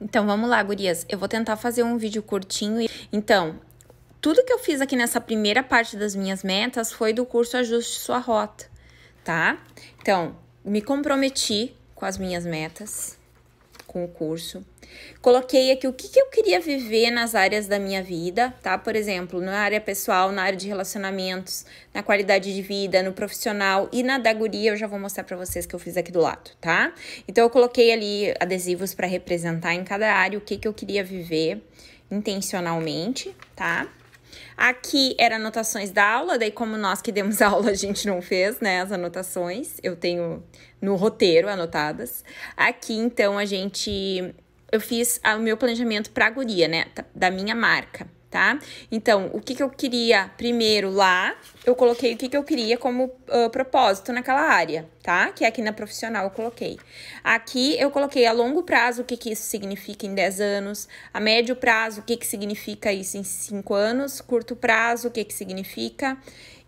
Então vamos lá, gurias. Eu vou tentar fazer um vídeo curtinho. Então, tudo que eu fiz aqui nessa primeira parte das minhas metas foi do curso Ajuste Sua Rota, tá? Então, me comprometi com as minhas metas, com o curso. Coloquei aqui o que, que eu queria viver nas áreas da minha vida, tá? Por exemplo, na área pessoal, na área de relacionamentos, na qualidade de vida, no profissional e na da guria, eu já vou mostrar para vocês que eu fiz aqui do lado, tá? Então eu coloquei ali adesivos para representar em cada área o que que eu queria viver intencionalmente, tá? Aqui era anotações da aula, daí como nós que demos aula, a gente não fez, né, as anotações. Eu tenho no roteiro anotadas. Aqui então a gente eu fiz o meu planejamento para a guria, né? Tá, da minha marca, tá? Então, o que, que eu queria primeiro lá, eu coloquei o que, que eu queria como uh, propósito naquela área, tá? Que é aqui na profissional eu coloquei. Aqui eu coloquei a longo prazo o que, que isso significa em 10 anos, a médio prazo o que, que significa isso em 5 anos, curto prazo o que, que significa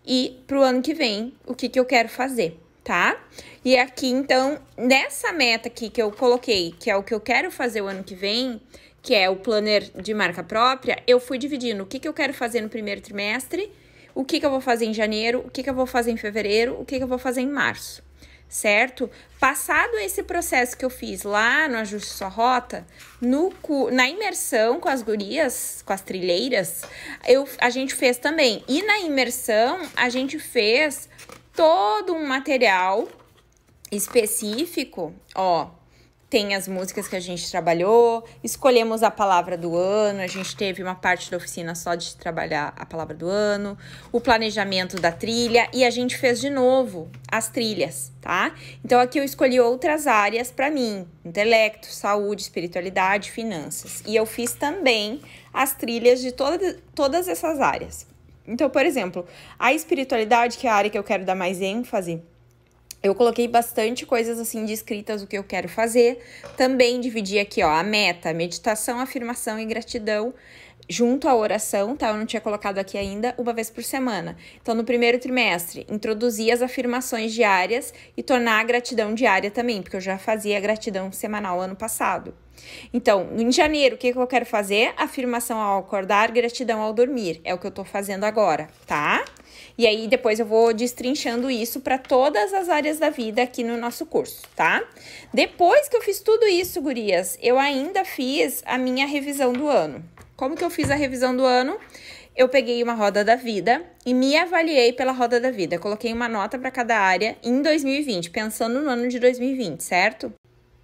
e para o ano que vem o que, que eu quero fazer, tá? E aqui, então, nessa meta aqui que eu coloquei, que é o que eu quero fazer o ano que vem, que é o planner de marca própria, eu fui dividindo o que, que eu quero fazer no primeiro trimestre, o que, que eu vou fazer em janeiro, o que, que eu vou fazer em fevereiro, o que, que eu vou fazer em março, certo? Passado esse processo que eu fiz lá no Ajuste Sua Rota, no, na imersão com as gurias, com as trilheiras, eu, a gente fez também. E na imersão, a gente fez todo um material específico, ó, tem as músicas que a gente trabalhou, escolhemos a palavra do ano, a gente teve uma parte da oficina só de trabalhar a palavra do ano, o planejamento da trilha e a gente fez de novo as trilhas, tá? Então aqui eu escolhi outras áreas para mim: intelecto, saúde, espiritualidade, finanças. E eu fiz também as trilhas de toda, todas essas áreas. Então, por exemplo, a espiritualidade, que é a área que eu quero dar mais ênfase, eu coloquei bastante coisas assim descritas o que eu quero fazer. Também dividi aqui, ó, a meta, meditação, afirmação e gratidão junto à oração, tá? Eu não tinha colocado aqui ainda, uma vez por semana. Então, no primeiro trimestre, introduzir as afirmações diárias e tornar a gratidão diária também, porque eu já fazia gratidão semanal ano passado. Então, em janeiro, o que, que eu quero fazer? Afirmação ao acordar, gratidão ao dormir. É o que eu tô fazendo agora, tá? E aí depois eu vou destrinchando isso para todas as áreas da vida aqui no nosso curso, tá? Depois que eu fiz tudo isso, gurias, eu ainda fiz a minha revisão do ano. Como que eu fiz a revisão do ano? Eu peguei uma roda da vida e me avaliei pela roda da vida. Coloquei uma nota para cada área em 2020, pensando no ano de 2020, certo?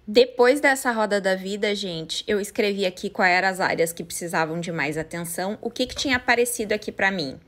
Depois dessa roda da vida, gente, eu escrevi aqui quais eram as áreas que precisavam de mais atenção, o que, que tinha aparecido aqui para mim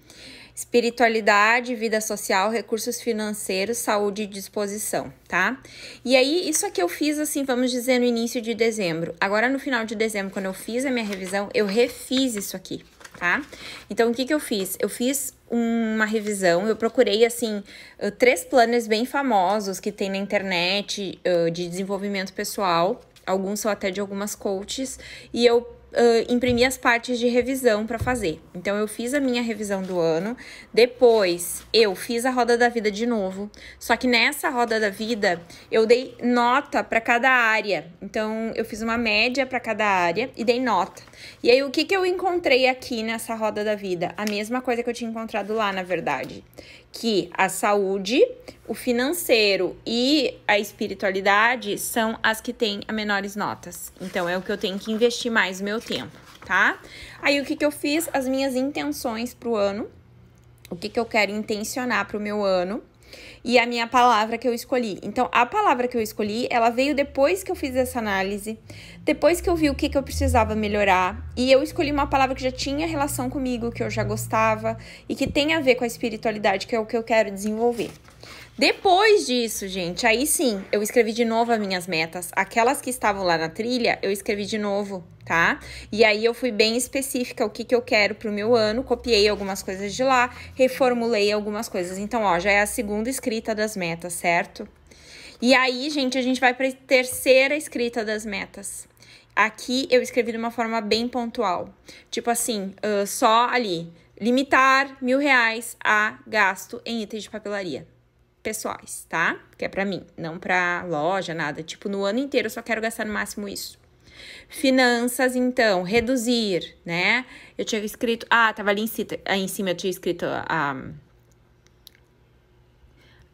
espiritualidade, vida social, recursos financeiros, saúde e disposição, tá? E aí, isso aqui é eu fiz assim, vamos dizer, no início de dezembro. Agora, no final de dezembro, quando eu fiz a minha revisão, eu refiz isso aqui, tá? Então, o que, que eu fiz? Eu fiz uma revisão, eu procurei, assim, uh, três planners bem famosos que tem na internet uh, de desenvolvimento pessoal. Alguns são até de algumas coaches, e eu uh, imprimir as partes de revisão para fazer. Então eu fiz a minha revisão do ano, depois eu fiz a roda da vida de novo. Só que nessa roda da vida eu dei nota para cada área. Então eu fiz uma média para cada área e dei nota. E aí o que que eu encontrei aqui nessa roda da vida? A mesma coisa que eu tinha encontrado lá, na verdade, que a saúde, o financeiro e a espiritualidade são as que têm as menores notas. Então é o que eu tenho que investir mais meu tempo, tá? Aí o que, que eu fiz? As minhas intenções para o ano. O que, que eu quero intencionar para o meu ano e a minha palavra que eu escolhi. Então, a palavra que eu escolhi, ela veio depois que eu fiz essa análise, depois que eu vi o que, que eu precisava melhorar, e eu escolhi uma palavra que já tinha relação comigo, que eu já gostava e que tem a ver com a espiritualidade, que é o que eu quero desenvolver. Depois disso, gente, aí sim, eu escrevi de novo as minhas metas. Aquelas que estavam lá na trilha, eu escrevi de novo, tá? E aí eu fui bem específica o que, que eu quero pro meu ano, copiei algumas coisas de lá, reformulei algumas coisas. Então, ó, já é a segunda escrita das metas, certo? E aí, gente, a gente vai para terceira escrita das metas. Aqui eu escrevi de uma forma bem pontual. Tipo assim, uh, só ali. Limitar mil reais a gasto em itens de papelaria pessoais, tá? Que é para mim, não para loja, nada. Tipo, no ano inteiro eu só quero gastar no máximo isso. Finanças, então, reduzir, né? Eu tinha escrito, ah, tava ali em, em cima, eu tinha escrito a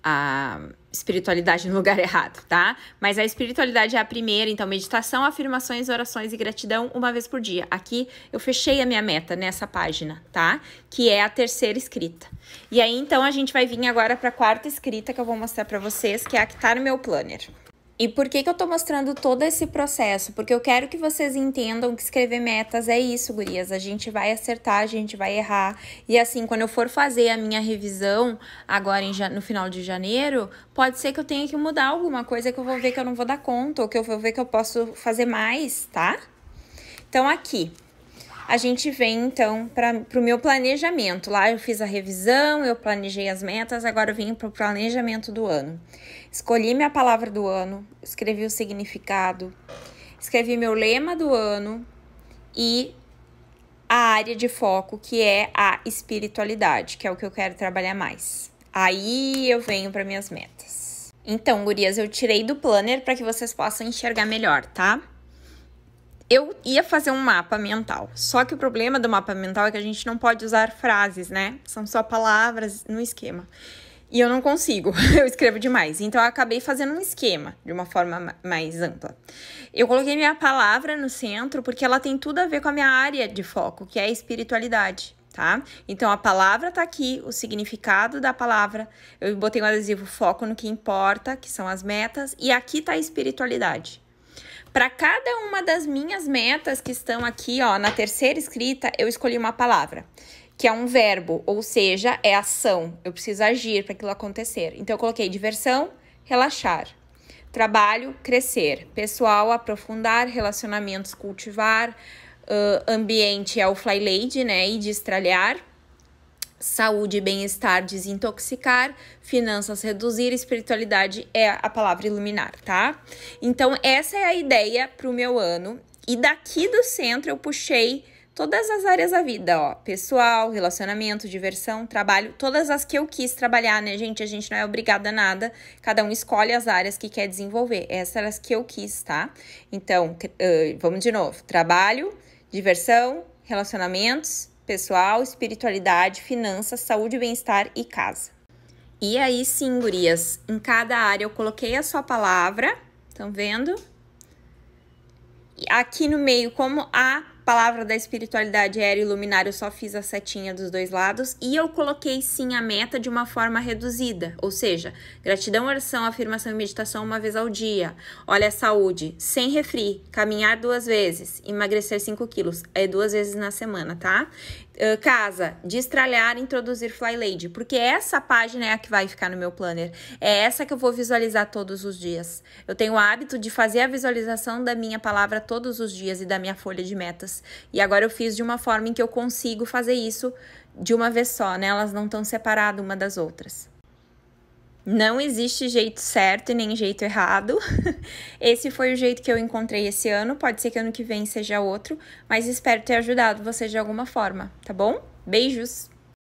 a espiritualidade no lugar errado, tá? Mas a espiritualidade é a primeira, então meditação, afirmações, orações e gratidão uma vez por dia. Aqui eu fechei a minha meta nessa página, tá? Que é a terceira escrita. E aí então a gente vai vir agora para a quarta escrita que eu vou mostrar para vocês, que é a que tá no meu planner. E por que, que eu tô mostrando todo esse processo? Porque eu quero que vocês entendam que escrever metas é isso, gurias. A gente vai acertar, a gente vai errar. E assim, quando eu for fazer a minha revisão agora em, no final de janeiro, pode ser que eu tenha que mudar alguma coisa que eu vou ver que eu não vou dar conta, ou que eu vou ver que eu posso fazer mais, tá? Então, aqui, a gente vem então para o meu planejamento. Lá eu fiz a revisão, eu planejei as metas, agora eu vim para o planejamento do ano. Escolhi minha palavra do ano, escrevi o significado, escrevi meu lema do ano e a área de foco que é a espiritualidade, que é o que eu quero trabalhar mais. Aí eu venho para minhas metas. Então, gurias, eu tirei do planner para que vocês possam enxergar melhor, tá? eu ia fazer um mapa mental. Só que o problema do mapa mental é que a gente não pode usar frases, né? São só palavras no esquema. E eu não consigo, eu escrevo demais. Então eu acabei fazendo um esquema de uma forma mais ampla. Eu coloquei minha palavra no centro porque ela tem tudo a ver com a minha área de foco, que é a espiritualidade. Tá? Então a palavra tá aqui, o significado da palavra. Eu botei um adesivo foco no que importa, que são as metas, e aqui tá a espiritualidade. Para cada uma das minhas metas que estão aqui, ó, na terceira escrita, eu escolhi uma palavra, que é um verbo, ou seja, é ação. Eu preciso agir para aquilo acontecer. Então eu coloquei diversão, relaxar. Trabalho, crescer. Pessoal, aprofundar. Relacionamentos, cultivar. Uh, ambiente é o fly lady, né? E destralhar saúde e bem-estar desintoxicar, finanças reduzir, espiritualidade é a palavra iluminar, tá? Então essa é a ideia para o meu ano e daqui do centro eu puxei todas as áreas da vida, ó, pessoal, relacionamento, diversão, trabalho, todas as que eu quis trabalhar, né, gente? A gente não é obrigada a nada, cada um escolhe as áreas que quer desenvolver, essas eram as que eu quis, tá? Então, uh, vamos de novo, trabalho, diversão, relacionamentos, pessoal, espiritualidade, finanças, saúde, bem-estar e casa. E aí sim, gurias, em cada área eu coloquei a sua palavra, estão vendo? E aqui no meio, como a palavra da espiritualidade era iluminar, eu só fiz a setinha dos dois lados e eu coloquei sim a meta de uma forma reduzida, ou seja, gratidão, oração, afirmação e meditação uma vez ao dia. Olha a saúde, sem refri, caminhar duas vezes, emagrecer 5 quilos, é duas vezes na semana, tá? Uh, casa, destralhar, introduzir Fly Lady, porque essa página é a que vai ficar no meu planner. É essa que eu vou visualizar todos os dias. Eu tenho o hábito de fazer a visualização da minha palavra todos os dias e da minha folha de metas antes. E agora eu fiz de uma forma em que eu consigo fazer isso de uma vez só, né? Elas não estão separadas uma das outras. Não existe jeito certo e nem jeito errado. Esse foi o jeito que eu encontrei esse ano. Pode ser que ano que vem seja outro, mas espero ter ajudado você de alguma forma, tá bom? Beijos!